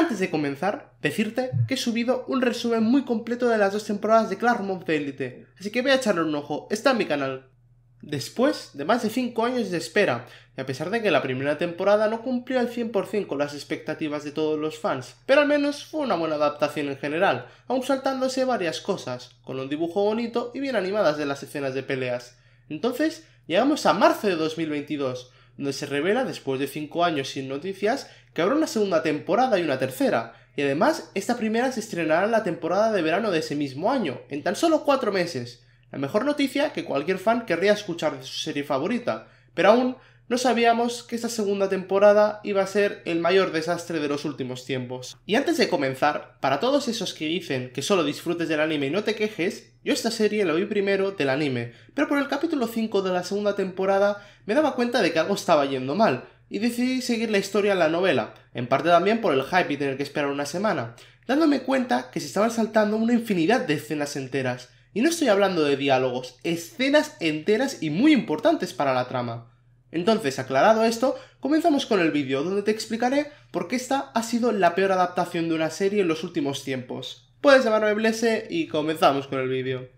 Antes de comenzar, decirte que he subido un resumen muy completo de las dos temporadas de Claremont the Elite, así que voy a echarle un ojo, está en mi canal. Después de más de 5 años de espera, y a pesar de que la primera temporada no cumplió al 100% con las expectativas de todos los fans, pero al menos fue una buena adaptación en general, aun saltándose varias cosas, con un dibujo bonito y bien animadas de las escenas de peleas. Entonces, llegamos a marzo de 2022, donde se revela, después de 5 años sin noticias, que habrá una segunda temporada y una tercera, y además esta primera se estrenará en la temporada de verano de ese mismo año, en tan solo 4 meses. La mejor noticia que cualquier fan querría escuchar de su serie favorita, pero aún no sabíamos que esta segunda temporada iba a ser el mayor desastre de los últimos tiempos. Y antes de comenzar, para todos esos que dicen que solo disfrutes del anime y no te quejes, yo esta serie la vi primero del anime, pero por el capítulo 5 de la segunda temporada me daba cuenta de que algo estaba yendo mal, y decidí seguir la historia en la novela, en parte también por el hype y tener que esperar una semana, dándome cuenta que se estaban saltando una infinidad de escenas enteras. Y no estoy hablando de diálogos, escenas enteras y muy importantes para la trama. Entonces, aclarado esto, comenzamos con el vídeo donde te explicaré por qué esta ha sido la peor adaptación de una serie en los últimos tiempos. Puedes llamarme Blese y comenzamos con el vídeo.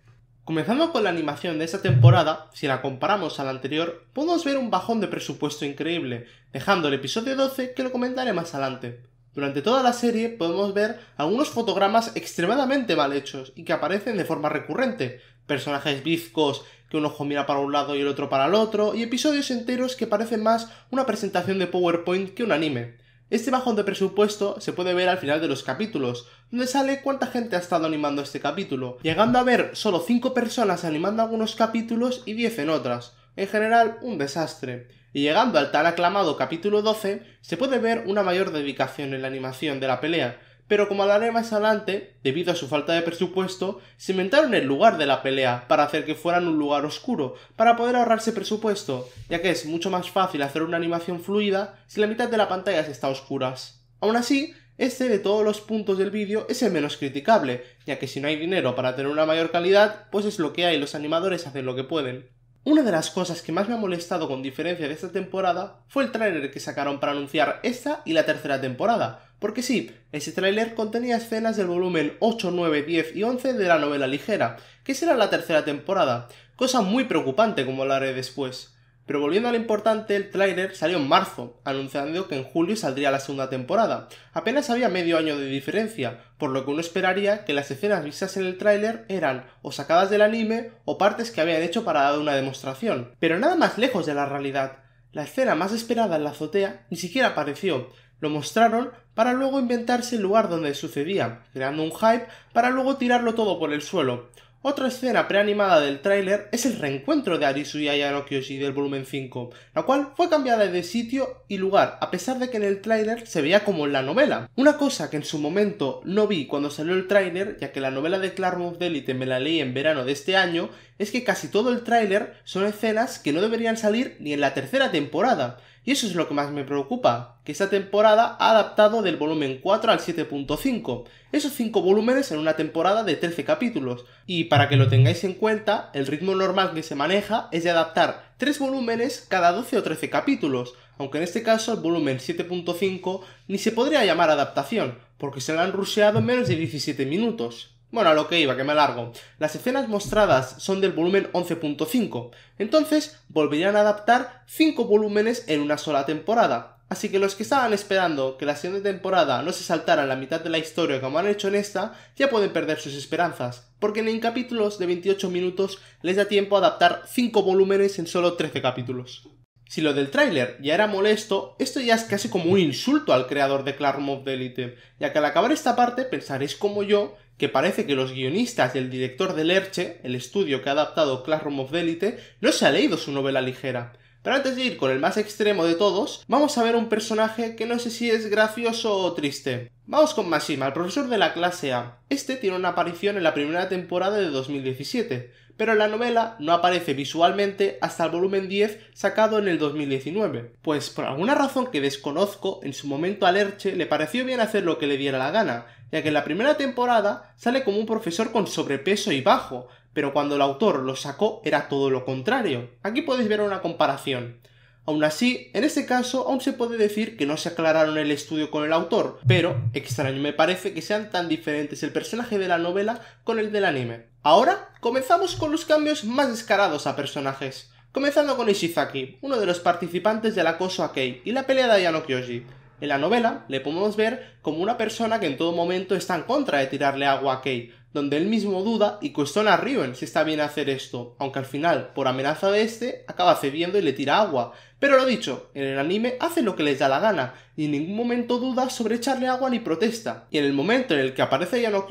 Comenzando con la animación de esta temporada, si la comparamos a la anterior, podemos ver un bajón de presupuesto increíble, dejando el episodio 12 que lo comentaré más adelante. Durante toda la serie podemos ver algunos fotogramas extremadamente mal hechos y que aparecen de forma recurrente, personajes bizcos que un ojo mira para un lado y el otro para el otro, y episodios enteros que parecen más una presentación de PowerPoint que un anime. Este bajón de presupuesto se puede ver al final de los capítulos, donde sale cuánta gente ha estado animando este capítulo, llegando a ver solo 5 personas animando algunos capítulos y 10 en otras. En general, un desastre. Y llegando al tan aclamado capítulo 12, se puede ver una mayor dedicación en la animación de la pelea, pero como hablaré más adelante, debido a su falta de presupuesto, se inventaron el lugar de la pelea para hacer que fueran un lugar oscuro, para poder ahorrarse presupuesto, ya que es mucho más fácil hacer una animación fluida si la mitad de la pantalla está a oscuras. Aún así, este de todos los puntos del vídeo es el menos criticable, ya que si no hay dinero para tener una mayor calidad, pues es lo que hay, y los animadores hacen lo que pueden. Una de las cosas que más me ha molestado con diferencia de esta temporada fue el tráiler que sacaron para anunciar esta y la tercera temporada, porque sí, ese tráiler contenía escenas del volumen 8, 9, 10 y 11 de la novela ligera, que será la tercera temporada, cosa muy preocupante como la hablaré después. Pero volviendo a lo importante, el tráiler salió en marzo, anunciando que en julio saldría la segunda temporada. Apenas había medio año de diferencia, por lo que uno esperaría que las escenas vistas en el tráiler eran o sacadas del anime o partes que habían hecho para dar una demostración. Pero nada más lejos de la realidad. La escena más esperada en la azotea ni siquiera apareció, lo mostraron para luego inventarse el lugar donde sucedía, creando un hype para luego tirarlo todo por el suelo. Otra escena preanimada del tráiler es el reencuentro de Arisu y Kyoshi del volumen 5, la cual fue cambiada de sitio y lugar, a pesar de que en el tráiler se veía como en la novela. Una cosa que en su momento no vi cuando salió el tráiler, ya que la novela de Claremont Delite me la leí en verano de este año, es que casi todo el tráiler son escenas que no deberían salir ni en la tercera temporada, y eso es lo que más me preocupa, que esta temporada ha adaptado del volumen 4 al 7.5, esos 5 volúmenes en una temporada de 13 capítulos. Y para que lo tengáis en cuenta, el ritmo normal que se maneja es de adaptar 3 volúmenes cada 12 o 13 capítulos, aunque en este caso el volumen 7.5 ni se podría llamar adaptación, porque se lo han ruseado en menos de 17 minutos. Bueno, a lo que iba, que me alargo. Las escenas mostradas son del volumen 11.5, entonces volverían a adaptar 5 volúmenes en una sola temporada. Así que los que estaban esperando que la siguiente temporada no se saltara en la mitad de la historia como han hecho en esta, ya pueden perder sus esperanzas, porque en capítulos de 28 minutos les da tiempo a adaptar 5 volúmenes en solo 13 capítulos. Si lo del tráiler ya era molesto, esto ya es casi como un insulto al creador de Clark de Elite, ya que al acabar esta parte pensaréis como yo que parece que los guionistas y el director de Lerche, el estudio que ha adaptado Classroom of Delite, no se ha leído su novela ligera. Pero antes de ir con el más extremo de todos, vamos a ver un personaje que no sé si es gracioso o triste. Vamos con Mashima, el profesor de la clase A. Este tiene una aparición en la primera temporada de 2017 pero la novela no aparece visualmente hasta el volumen 10 sacado en el 2019, pues por alguna razón que desconozco, en su momento a Lerche le pareció bien hacer lo que le diera la gana, ya que en la primera temporada sale como un profesor con sobrepeso y bajo, pero cuando el autor lo sacó era todo lo contrario. Aquí podéis ver una comparación. Aún así, en este caso aún se puede decir que no se aclararon el estudio con el autor, pero extraño me parece que sean tan diferentes el personaje de la novela con el del anime. Ahora, comenzamos con los cambios más descarados a personajes. Comenzando con Ishizaki, uno de los participantes del acoso a Kei y la pelea de Ayano Kyoji en la novela le podemos ver como una persona que en todo momento está en contra de tirarle agua a Kei, donde él mismo duda y cuestiona a Riven si está bien hacer esto, aunque al final, por amenaza de este, acaba cediendo y le tira agua. Pero lo dicho, en el anime hace lo que les da la gana, y en ningún momento duda sobre echarle agua ni protesta. Y en el momento en el que aparece Yano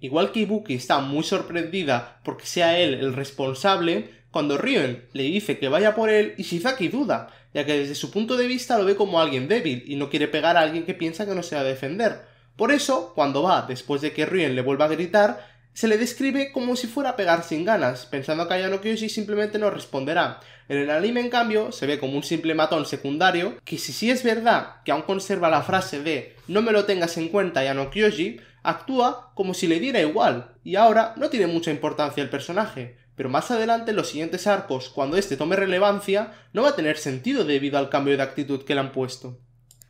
igual que Ibuki está muy sorprendida porque sea él el responsable, cuando le dice que vaya por él, Ishizaki duda, ya que desde su punto de vista lo ve como alguien débil y no quiere pegar a alguien que piensa que no se va a defender. Por eso, cuando va, después de que Ruen le vuelva a gritar, se le describe como si fuera a pegar sin ganas, pensando que Ayano Kyoshi simplemente no responderá. En el anime, en cambio, se ve como un simple matón secundario, que si sí es verdad que aún conserva la frase de no me lo tengas en cuenta Ayano Kyoshi, actúa como si le diera igual, y ahora no tiene mucha importancia el personaje pero más adelante en los siguientes arcos, cuando este tome relevancia, no va a tener sentido debido al cambio de actitud que le han puesto.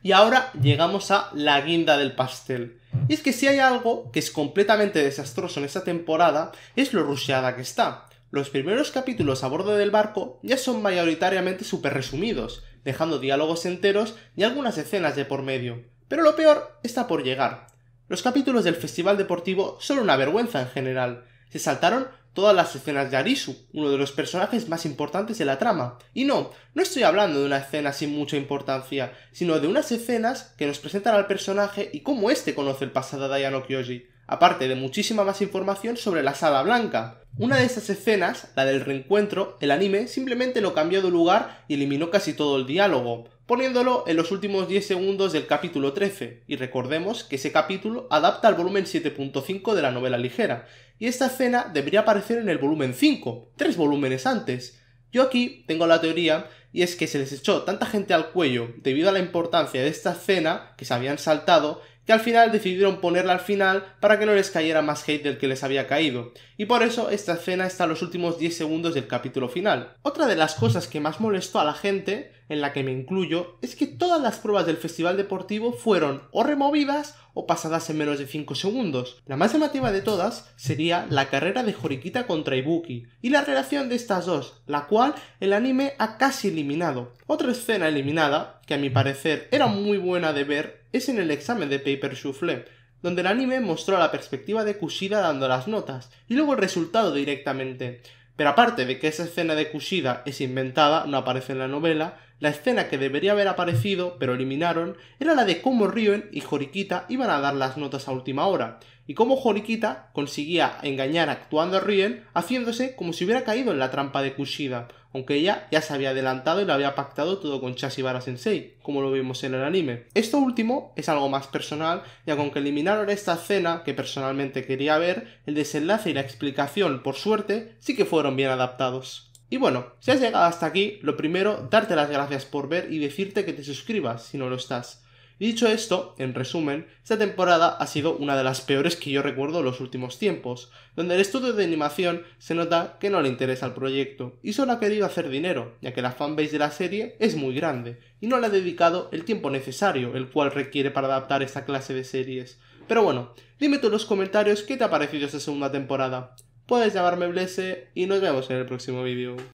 Y ahora llegamos a la guinda del pastel. Y es que si hay algo que es completamente desastroso en esta temporada, es lo rusheada que está. Los primeros capítulos a bordo del barco ya son mayoritariamente súper resumidos, dejando diálogos enteros y algunas escenas de por medio. Pero lo peor está por llegar. Los capítulos del Festival Deportivo son una vergüenza en general. Se saltaron todas las escenas de Arisu, uno de los personajes más importantes de la trama. Y no, no estoy hablando de una escena sin mucha importancia, sino de unas escenas que nos presentan al personaje y cómo éste conoce el pasado de Ayano Kyoji aparte de muchísima más información sobre la Sala Blanca. Una de estas escenas, la del reencuentro, el anime simplemente lo cambió de lugar y eliminó casi todo el diálogo, poniéndolo en los últimos 10 segundos del capítulo 13, y recordemos que ese capítulo adapta al volumen 7.5 de la novela ligera, y esta escena debería aparecer en el volumen 5, tres volúmenes antes. Yo aquí tengo la teoría, y es que se les echó tanta gente al cuello debido a la importancia de esta escena que se habían saltado que al final decidieron ponerla al final para que no les cayera más hate del que les había caído, y por eso esta escena está en los últimos 10 segundos del capítulo final. Otra de las cosas que más molestó a la gente, en la que me incluyo, es que todas las pruebas del festival deportivo fueron o removidas o pasadas en menos de 5 segundos. La más llamativa de todas sería la carrera de Jorikita contra Ibuki y la relación de estas dos, la cual el anime ha casi eliminado. Otra escena eliminada, que a mi parecer era muy buena de ver, es en el examen de Paper shuffle donde el anime mostró la perspectiva de Kushida dando las notas, y luego el resultado directamente. Pero aparte de que esa escena de Kushida es inventada, no aparece en la novela, la escena que debería haber aparecido, pero eliminaron, era la de cómo Riven y Joriquita iban a dar las notas a última hora, y cómo Joriquita conseguía engañar actuando a Riven, haciéndose como si hubiera caído en la trampa de Kushida, aunque ella ya se había adelantado y lo había pactado todo con chasibara Sensei, como lo vimos en el anime. Esto último es algo más personal, ya con que eliminaron esta escena que personalmente quería ver, el desenlace y la explicación, por suerte, sí que fueron bien adaptados. Y bueno, si has llegado hasta aquí, lo primero, darte las gracias por ver y decirte que te suscribas si no lo estás. dicho esto, en resumen, esta temporada ha sido una de las peores que yo recuerdo en los últimos tiempos, donde el estudio de animación se nota que no le interesa el proyecto y solo ha querido hacer dinero, ya que la fanbase de la serie es muy grande y no le ha dedicado el tiempo necesario, el cual requiere para adaptar esta clase de series. Pero bueno, dime tú en los comentarios qué te ha parecido esta segunda temporada. Puedes llamarme Blese y nos vemos en el próximo vídeo.